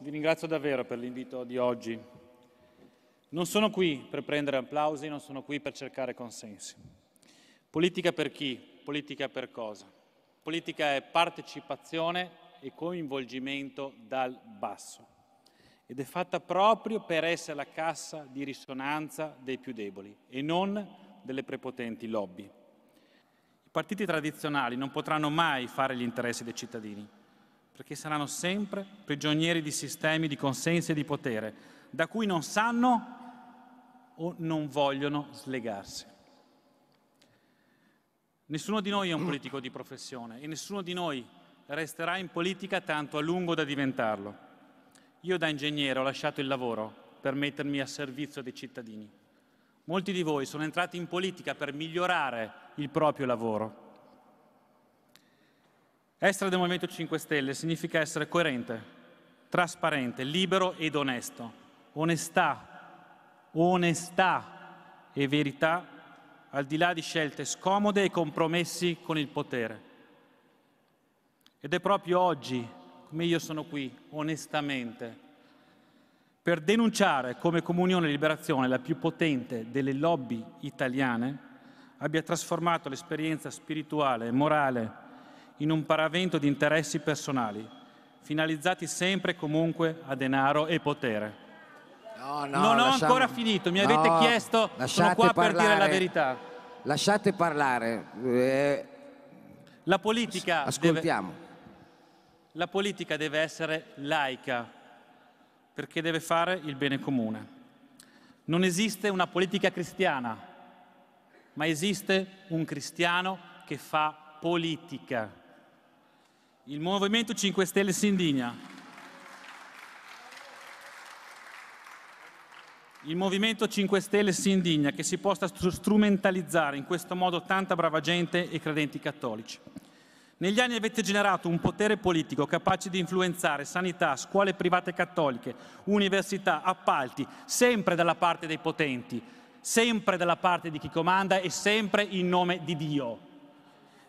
vi ringrazio davvero per l'invito di oggi. Non sono qui per prendere applausi, non sono qui per cercare consensi. Politica per chi? Politica per cosa? Politica è partecipazione e coinvolgimento dal basso ed è fatta proprio per essere la cassa di risonanza dei più deboli e non delle prepotenti lobby. I partiti tradizionali non potranno mai fare gli interessi dei cittadini perché saranno sempre prigionieri di sistemi di consenso e di potere, da cui non sanno o non vogliono slegarsi. Nessuno di noi è un politico di professione e nessuno di noi resterà in politica tanto a lungo da diventarlo. Io da ingegnere ho lasciato il lavoro per mettermi a servizio dei cittadini. Molti di voi sono entrati in politica per migliorare il proprio lavoro essere del Movimento 5 Stelle significa essere coerente, trasparente, libero ed onesto. Onestà, onestà e verità al di là di scelte scomode e compromessi con il potere. Ed è proprio oggi, come io sono qui, onestamente, per denunciare come Comunione Liberazione, la più potente delle lobby italiane, abbia trasformato l'esperienza spirituale e morale in un paravento di interessi personali, finalizzati sempre e comunque a denaro e potere. No, no, non ho lasciamo... ancora finito, mi avete no, chiesto, sono qua parlare, per dire la verità. Lasciate parlare. Eh... La politica... Ascoltiamo. Deve... La politica deve essere laica, perché deve fare il bene comune. Non esiste una politica cristiana, ma esiste un cristiano che fa politica il Movimento 5 Stelle si indigna. Il Movimento 5 Stelle si indigna che si possa strumentalizzare in questo modo tanta brava gente e credenti cattolici. Negli anni avete generato un potere politico capace di influenzare sanità, scuole private cattoliche, università, appalti, sempre dalla parte dei potenti, sempre dalla parte di chi comanda e sempre in nome di Dio.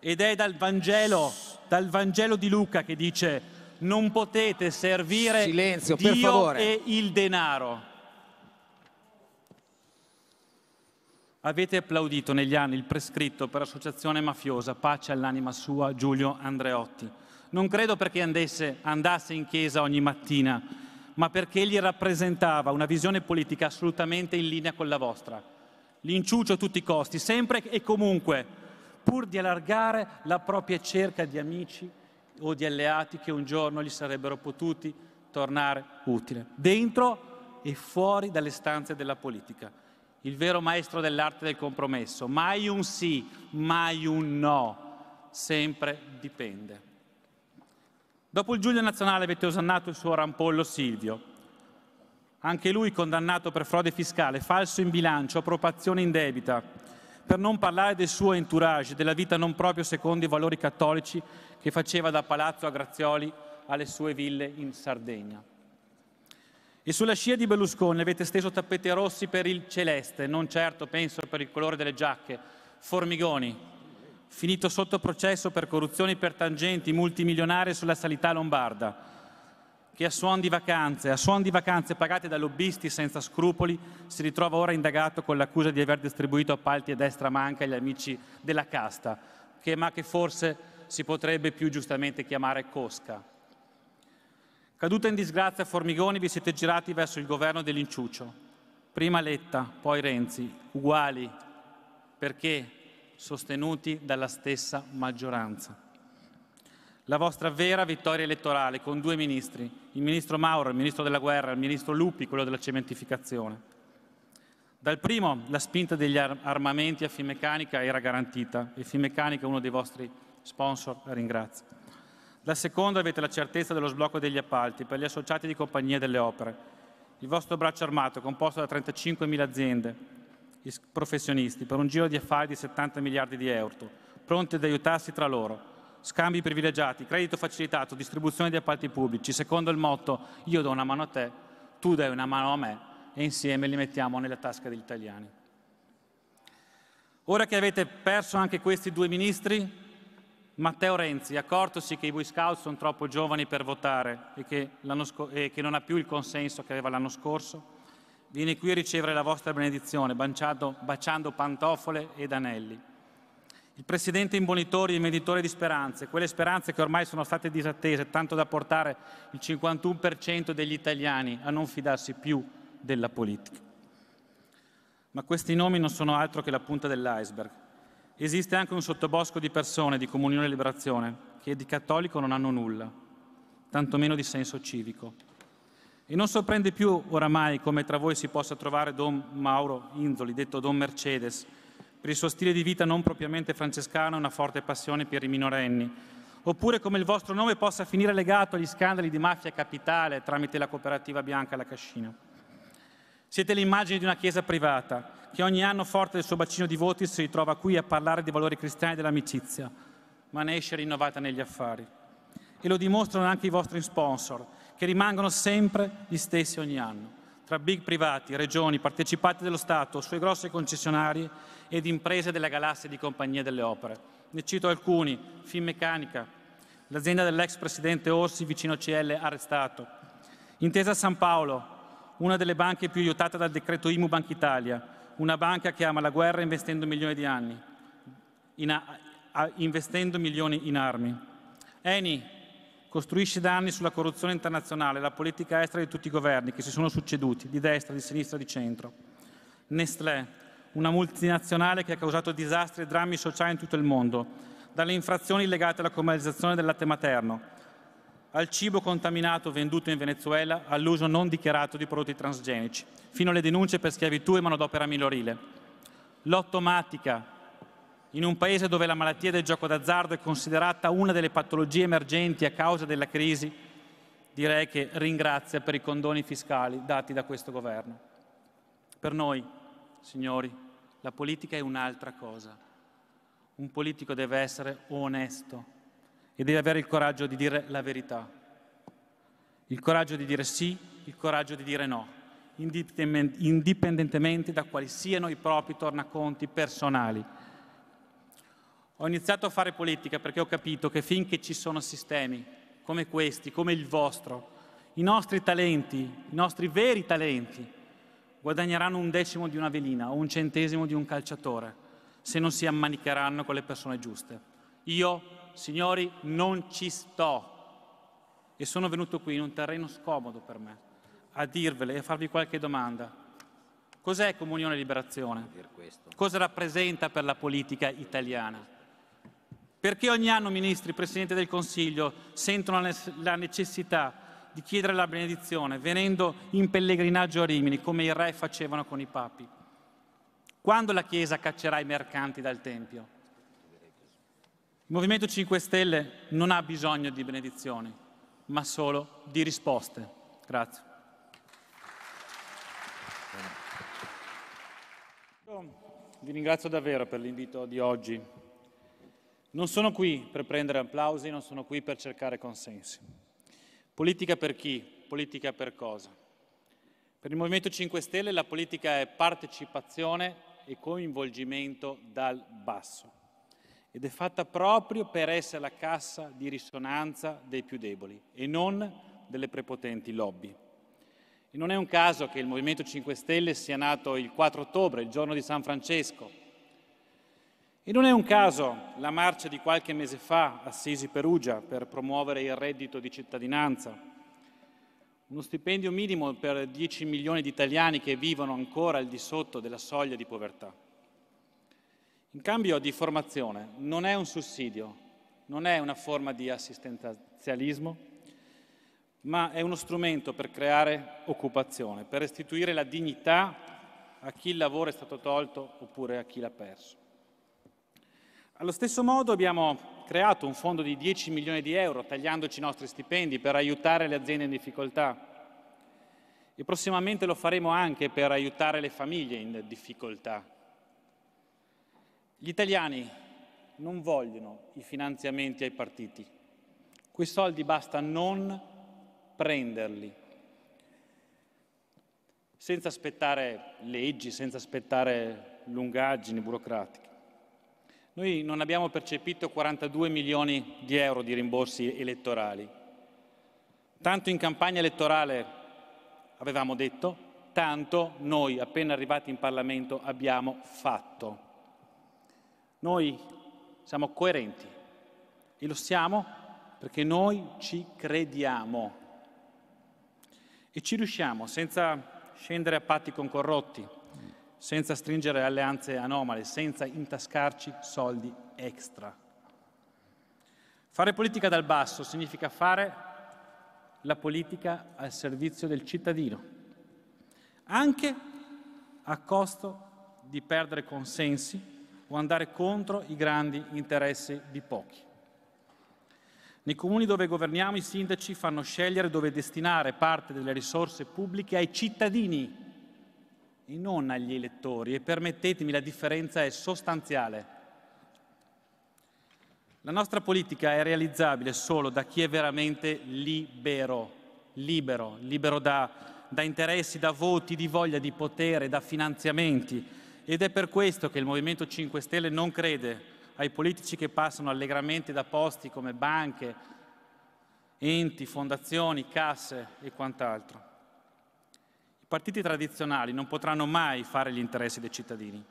Ed è dal Vangelo dal Vangelo di Luca che dice non potete servire Silenzio, Dio e il denaro. Avete applaudito negli anni il prescritto per associazione mafiosa, pace all'anima sua, Giulio Andreotti. Non credo perché andesse, andasse in chiesa ogni mattina, ma perché egli rappresentava una visione politica assolutamente in linea con la vostra. L'inciucio a tutti i costi, sempre e comunque, pur di allargare la propria cerca di amici o di alleati che un giorno gli sarebbero potuti tornare utile, dentro e fuori dalle stanze della politica. Il vero maestro dell'arte del compromesso, mai un sì, mai un no, sempre dipende. Dopo il Giulio Nazionale avete osannato il suo rampollo Silvio, anche lui condannato per frode fiscale, falso in bilancio, appropriazione debita per non parlare del suo entourage, della vita non proprio secondo i valori cattolici che faceva da palazzo a Grazioli alle sue ville in Sardegna. E sulla scia di Berlusconi avete steso tappeti rossi per il celeste, non certo penso per il colore delle giacche, formigoni, finito sotto processo per corruzioni per tangenti multimilionari sulla sanità lombarda che a suon di vacanze, a suon di vacanze pagate da lobbisti senza scrupoli, si ritrova ora indagato con l'accusa di aver distribuito appalti a destra manca agli amici della casta, che, ma che forse si potrebbe più giustamente chiamare cosca. Caduta in disgrazia a Formigoni, vi siete girati verso il governo dell'inciuccio. Prima Letta, poi Renzi, uguali, perché sostenuti dalla stessa maggioranza la vostra vera vittoria elettorale con due ministri, il ministro Mauro, il ministro della guerra, il ministro Lupi, quello della cementificazione. Dal primo la spinta degli armamenti a Finmeccanica era garantita e Finmeccanica è uno dei vostri sponsor, la ringrazio. Dal secondo avete la certezza dello sblocco degli appalti per gli associati di compagnie delle opere. Il vostro braccio armato è composto da 35.000 aziende, professionisti, per un giro di affari di 70 miliardi di euro, pronti ad aiutarsi tra loro scambi privilegiati, credito facilitato, distribuzione di appalti pubblici, secondo il motto io do una mano a te, tu dai una mano a me e insieme li mettiamo nella tasca degli italiani. Ora che avete perso anche questi due ministri, Matteo Renzi, accortosi che i Boy Scout sono troppo giovani per votare e che, e che non ha più il consenso che aveva l'anno scorso, viene qui a ricevere la vostra benedizione, baciando pantofole ed anelli il Presidente Imbonitori, Meditore di speranze, quelle speranze che ormai sono state disattese, tanto da portare il 51% degli italiani a non fidarsi più della politica. Ma questi nomi non sono altro che la punta dell'iceberg. Esiste anche un sottobosco di persone di Comunione e Liberazione che di cattolico non hanno nulla, tantomeno di senso civico. E non sorprende più oramai come tra voi si possa trovare Don Mauro Inzoli, detto Don Mercedes, per il suo stile di vita non propriamente francescano e una forte passione per i minorenni. Oppure come il vostro nome possa finire legato agli scandali di mafia capitale tramite la cooperativa bianca La Cascina. Siete l'immagine di una chiesa privata che ogni anno forte del suo bacino di voti si ritrova qui a parlare di valori cristiani e dell'amicizia, ma ne esce rinnovata negli affari. E lo dimostrano anche i vostri sponsor, che rimangono sempre gli stessi ogni anno tra big privati, regioni, partecipati dello Stato, suoi grossi concessionari ed imprese della galassia di compagnie delle opere. Ne cito alcuni, Finmeccanica, l'azienda dell'ex presidente Orsi vicino a CL arrestato, Intesa San Paolo, una delle banche più aiutate dal decreto IMU Banca Italia, una banca che ama la guerra investendo milioni di anni, in investendo milioni in armi. Eni, costruisce danni sulla corruzione internazionale, la politica estera di tutti i governi che si sono succeduti, di destra, di sinistra, di centro. Nestlé, una multinazionale che ha causato disastri e drammi sociali in tutto il mondo, dalle infrazioni legate alla commercializzazione del latte materno, al cibo contaminato venduto in Venezuela, all'uso non dichiarato di prodotti transgenici, fino alle denunce per schiavitù e manodopera minorile. Lottomatica, in un paese dove la malattia del gioco d'azzardo è considerata una delle patologie emergenti a causa della crisi, direi che ringrazia per i condoni fiscali dati da questo governo. Per noi, signori, la politica è un'altra cosa. Un politico deve essere onesto e deve avere il coraggio di dire la verità. Il coraggio di dire sì, il coraggio di dire no, indipendentemente da quali siano i propri tornaconti personali. Ho iniziato a fare politica perché ho capito che finché ci sono sistemi come questi, come il vostro, i nostri talenti, i nostri veri talenti, guadagneranno un decimo di una velina o un centesimo di un calciatore se non si ammanicheranno con le persone giuste. Io, signori, non ci sto e sono venuto qui in un terreno scomodo per me a dirvele e a farvi qualche domanda. Cos'è comunione e liberazione? Cosa rappresenta per la politica italiana? Perché ogni anno ministri, Presidente del Consiglio, sentono la necessità di chiedere la benedizione venendo in pellegrinaggio a Rimini come i re facevano con i papi? Quando la Chiesa caccerà i mercanti dal Tempio? Il Movimento 5 Stelle non ha bisogno di benedizioni, ma solo di risposte. Grazie. Vi ringrazio davvero per l'invito di oggi non sono qui per prendere applausi, non sono qui per cercare consensi. Politica per chi? Politica per cosa? Per il Movimento 5 Stelle la politica è partecipazione e coinvolgimento dal basso ed è fatta proprio per essere la cassa di risonanza dei più deboli e non delle prepotenti lobby. E non è un caso che il Movimento 5 Stelle sia nato il 4 ottobre, il giorno di San Francesco, e non è un caso la marcia di qualche mese fa a Sisi Perugia per promuovere il reddito di cittadinanza, uno stipendio minimo per 10 milioni di italiani che vivono ancora al di sotto della soglia di povertà. In cambio di formazione non è un sussidio, non è una forma di assistenzialismo, ma è uno strumento per creare occupazione, per restituire la dignità a chi il lavoro è stato tolto oppure a chi l'ha perso. Allo stesso modo abbiamo creato un fondo di 10 milioni di euro, tagliandoci i nostri stipendi per aiutare le aziende in difficoltà. E prossimamente lo faremo anche per aiutare le famiglie in difficoltà. Gli italiani non vogliono i finanziamenti ai partiti. Quei soldi basta non prenderli, senza aspettare leggi, senza aspettare lungaggini burocratiche. Noi non abbiamo percepito 42 milioni di euro di rimborsi elettorali. Tanto in campagna elettorale avevamo detto, tanto noi appena arrivati in Parlamento abbiamo fatto. Noi siamo coerenti e lo siamo perché noi ci crediamo e ci riusciamo senza scendere a patti con corrotti senza stringere alleanze anomale, senza intascarci soldi extra. Fare politica dal basso significa fare la politica al servizio del cittadino, anche a costo di perdere consensi o andare contro i grandi interessi di pochi. Nei comuni dove governiamo i sindaci fanno scegliere dove destinare parte delle risorse pubbliche ai cittadini e non agli elettori e permettetemi la differenza è sostanziale. La nostra politica è realizzabile solo da chi è veramente libero, libero, libero da, da interessi, da voti, di voglia, di potere, da finanziamenti ed è per questo che il Movimento 5 Stelle non crede ai politici che passano allegramente da posti come banche, enti, fondazioni, casse e quant'altro partiti tradizionali non potranno mai fare gli interessi dei cittadini,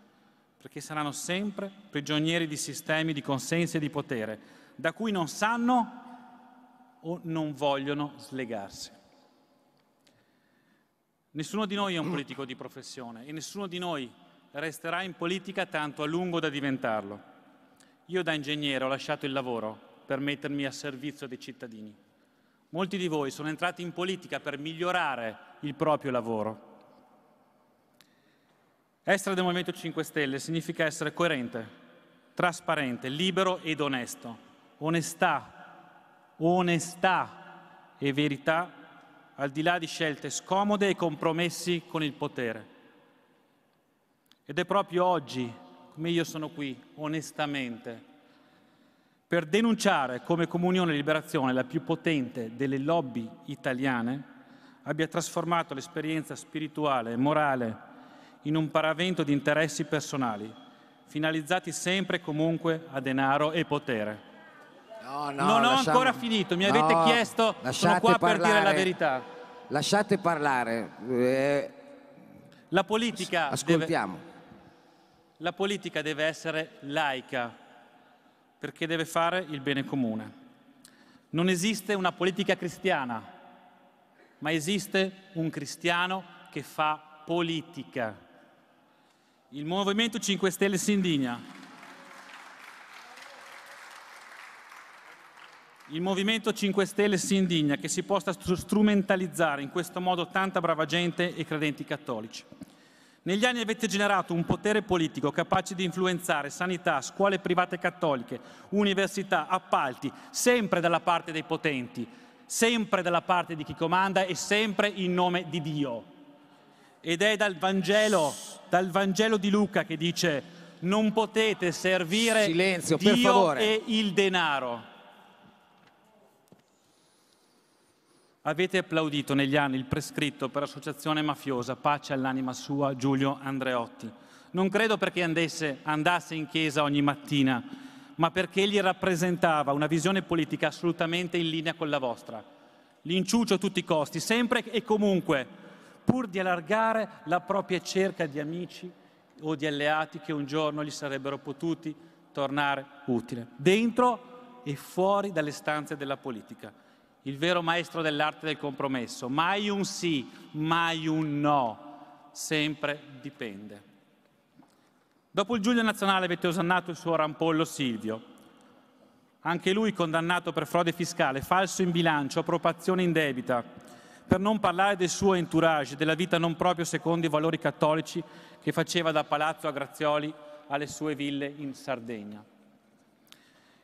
perché saranno sempre prigionieri di sistemi di consenso e di potere, da cui non sanno o non vogliono slegarsi. Nessuno di noi è un politico di professione e nessuno di noi resterà in politica tanto a lungo da diventarlo. Io da ingegnere ho lasciato il lavoro per mettermi a servizio dei cittadini. Molti di voi sono entrati in politica per migliorare il proprio lavoro. Essere del Movimento 5 Stelle significa essere coerente, trasparente, libero ed onesto. Onestà, onestà e verità al di là di scelte scomode e compromessi con il potere. Ed è proprio oggi, come io sono qui, onestamente, per denunciare come Comunione e Liberazione, la più potente delle lobby italiane, abbia trasformato l'esperienza spirituale e morale in un paravento di interessi personali, finalizzati sempre e comunque a denaro e potere. No, no, non ho lasciamo... ancora finito, mi avete chiesto, sono qua parlare, per dire la verità. Lasciate parlare. Eh... La politica... Ascoltiamo. Deve, la politica deve essere laica, perché deve fare il bene comune. Non esiste una politica cristiana, ma esiste un cristiano che fa politica. Il Movimento 5 Stelle si indigna. Il Movimento 5 Stelle si indigna che si possa strumentalizzare in questo modo tanta brava gente e credenti cattolici. Negli anni avete generato un potere politico capace di influenzare sanità, scuole private cattoliche, università, appalti, sempre dalla parte dei potenti, sempre dalla parte di chi comanda e sempre in nome di Dio. Ed è dal Vangelo, dal Vangelo di Luca che dice non potete servire Silenzio, Dio e il denaro. Avete applaudito negli anni il prescritto per associazione mafiosa Pace all'anima sua Giulio Andreotti. Non credo perché andesse, andasse in chiesa ogni mattina, ma perché egli rappresentava una visione politica assolutamente in linea con la vostra. L'inciucio a tutti i costi, sempre e comunque, pur di allargare la propria cerca di amici o di alleati che un giorno gli sarebbero potuti tornare utile, dentro e fuori dalle stanze della politica il vero maestro dell'arte del compromesso. Mai un sì, mai un no, sempre dipende. Dopo il Giulio Nazionale avete osannato il suo rampollo Silvio, anche lui condannato per frode fiscale, falso in bilancio, appropriazione in debita, per non parlare del suo entourage, della vita non proprio secondo i valori cattolici che faceva da palazzo a Grazioli alle sue ville in Sardegna.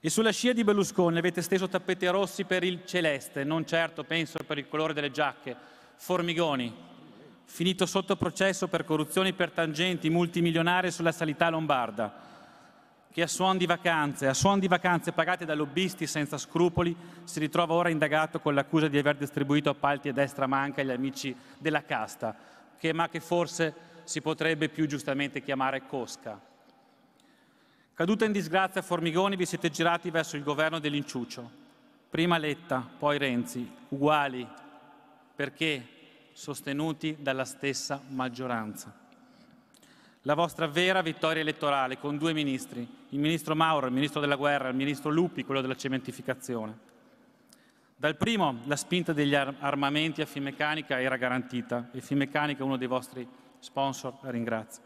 E sulla scia di Berlusconi avete steso tappeti rossi per il celeste, non certo penso per il colore delle giacche, formigoni, finito sotto processo per corruzioni per tangenti multimilionari sulla sanità lombarda, che a suon di vacanze, a suon di vacanze pagate da lobbisti senza scrupoli, si ritrova ora indagato con l'accusa di aver distribuito appalti a destra manca agli amici della casta, che, ma che forse si potrebbe più giustamente chiamare cosca. Caduta in disgrazia a Formigoni, vi siete girati verso il governo dell'inciuccio. Prima Letta, poi Renzi, uguali, perché sostenuti dalla stessa maggioranza. La vostra vera vittoria elettorale con due ministri, il ministro Mauro, il ministro della guerra, il ministro Lupi, quello della cementificazione. Dal primo la spinta degli armamenti a Fimeccanica era garantita e Fimeccanica, è uno dei vostri sponsor, la ringrazio.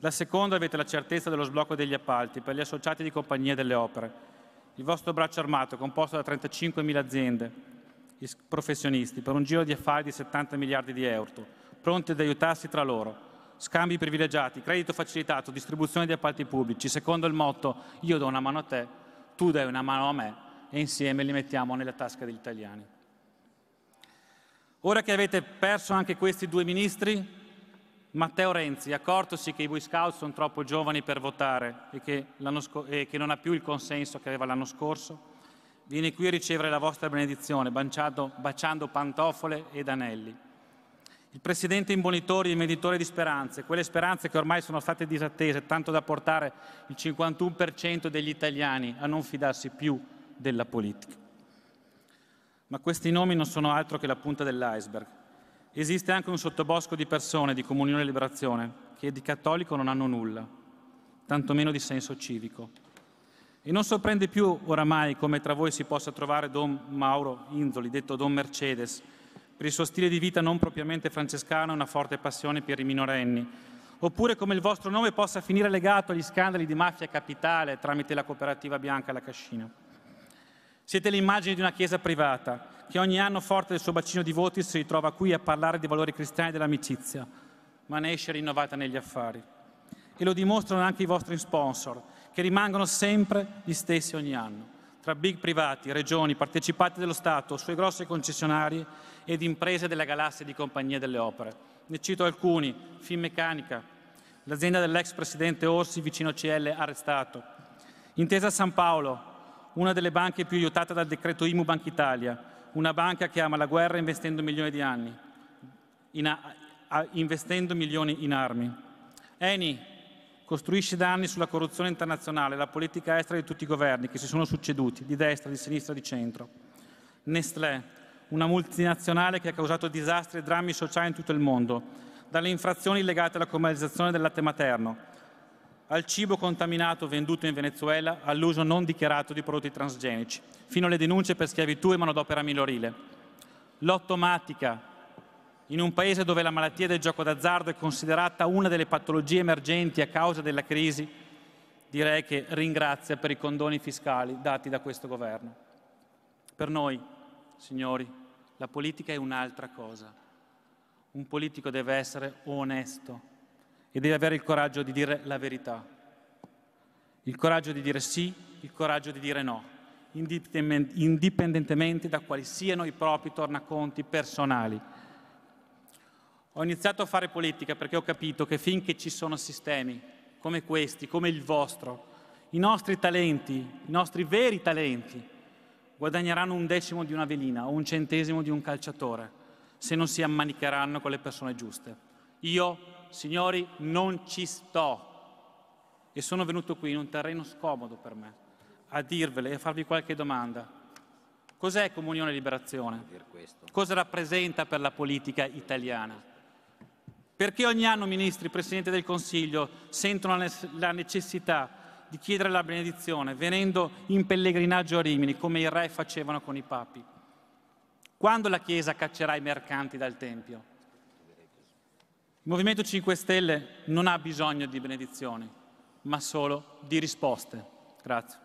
La seconda avete la certezza dello sblocco degli appalti per gli associati di compagnie delle opere. Il vostro braccio armato, è composto da 35.000 aziende, professionisti, per un giro di affari di 70 miliardi di euro, pronti ad aiutarsi tra loro. Scambi privilegiati, credito facilitato, distribuzione di appalti pubblici, secondo il motto io do una mano a te, tu dai una mano a me e insieme li mettiamo nella tasca degli italiani. Ora che avete perso anche questi due ministri, Matteo Renzi, accortosi che i Boy Scout sono troppo giovani per votare e che, e che non ha più il consenso che aveva l'anno scorso, viene qui a ricevere la vostra benedizione, baciando, baciando pantofole ed anelli. Il Presidente imbonitori e meditore di speranze, quelle speranze che ormai sono state disattese, tanto da portare il 51% degli italiani a non fidarsi più della politica. Ma questi nomi non sono altro che la punta dell'iceberg. Esiste anche un sottobosco di persone di comunione e liberazione che di cattolico non hanno nulla, tantomeno di senso civico. E non sorprende più oramai come tra voi si possa trovare Don Mauro Inzoli, detto Don Mercedes, per il suo stile di vita non propriamente francescano e una forte passione per i minorenni, oppure come il vostro nome possa finire legato agli scandali di mafia capitale tramite la cooperativa bianca La Cascina. Siete l'immagine di una chiesa privata che ogni anno forte del suo bacino di voti si ritrova qui a parlare dei valori cristiani dell'amicizia, ma ne esce rinnovata negli affari. E lo dimostrano anche i vostri sponsor, che rimangono sempre gli stessi ogni anno, tra big privati, regioni, partecipati dello Stato, sue grosse concessionarie ed imprese della galassia di compagnie delle opere. Ne cito alcuni, Finmeccanica, l'azienda dell'ex presidente Orsi vicino a CL arrestato, Intesa San Paolo, una delle banche più aiutate dal decreto IMU Banca Italia, una banca che ama la guerra investendo milioni di anni, in a, a, investendo milioni in armi. Eni costruisce danni sulla corruzione internazionale la politica estera di tutti i governi che si sono succeduti, di destra, di sinistra, di centro. Nestlé, una multinazionale che ha causato disastri e drammi sociali in tutto il mondo, dalle infrazioni legate alla commercializzazione del latte materno, al cibo contaminato venduto in Venezuela all'uso non dichiarato di prodotti transgenici, fino alle denunce per schiavitù e manodopera minorile. L'ottomatica, in un paese dove la malattia del gioco d'azzardo è considerata una delle patologie emergenti a causa della crisi, direi che ringrazia per i condoni fiscali dati da questo governo. Per noi, signori, la politica è un'altra cosa. Un politico deve essere onesto e devi avere il coraggio di dire la verità, il coraggio di dire sì, il coraggio di dire no, indipendentemente da quali siano i propri tornaconti personali. Ho iniziato a fare politica perché ho capito che finché ci sono sistemi come questi, come il vostro, i nostri talenti, i nostri veri talenti, guadagneranno un decimo di una velina o un centesimo di un calciatore se non si ammanicheranno con le persone giuste. Io signori, non ci sto. E sono venuto qui in un terreno scomodo per me a dirvele e a farvi qualche domanda. Cos'è comunione e liberazione? Cosa rappresenta per la politica italiana? Perché ogni anno ministri, Presidente del Consiglio sentono la necessità di chiedere la benedizione venendo in pellegrinaggio a Rimini come i re facevano con i papi? Quando la Chiesa caccerà i mercanti dal Tempio? Il Movimento 5 Stelle non ha bisogno di benedizioni, ma solo di risposte. Grazie.